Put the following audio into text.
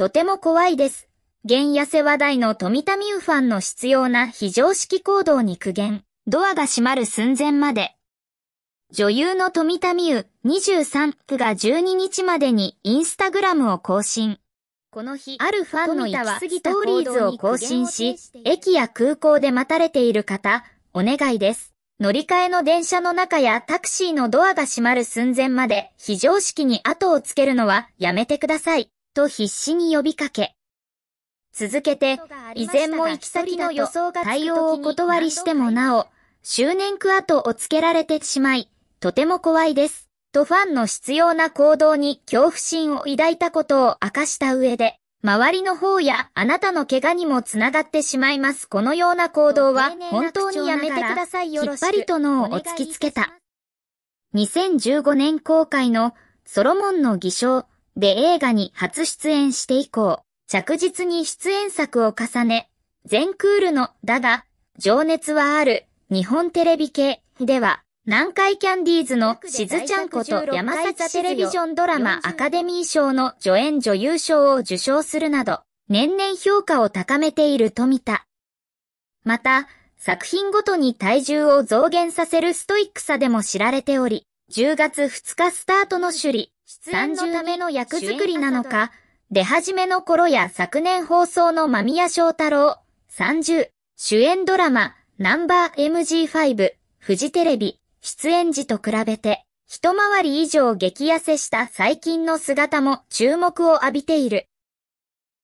とても怖いです。現痩せ話題の富田美優ファンの必要な非常識行動に苦言、ドアが閉まる寸前まで。女優の富田美優23区が12日までにインスタグラムを更新。この日、あるファンの行き過ぎたストーリーズを更新し、駅や空港で待たれている方、お願いです。乗り換えの電車の中やタクシーのドアが閉まる寸前まで非常識に後をつけるのはやめてください。と必死に呼びかけ、続けて、以前も行き先の予想が対応を断りしてもなお、周年クアをつけられてしまい、とても怖いです。とファンの必要な行動に恐怖心を抱いたことを明かした上で、周りの方やあなたの怪我にもつながってしまいます。このような行動は本当にやめてくださいよ。きっぱりと脳を突きつけた。2015年公開のソロモンの偽証で映画に初出演して以降、着実に出演作を重ね、全クールの、だが、情熱はある、日本テレビ系、では、南海キャンディーズのしずちゃんこと山崎テレビジョンドラマアカデミー賞の助演女優賞を受賞するなど、年々評価を高めている富田。また、作品ごとに体重を増減させるストイックさでも知られており、10月2日スタートの首里、出演のための役作りなのか、出始めの頃や昨年放送の間宮祥太郎、30、主演ドラマ、ナンバー MG5、フジテレビ、出演時と比べて、一回り以上激痩せした最近の姿も注目を浴びている。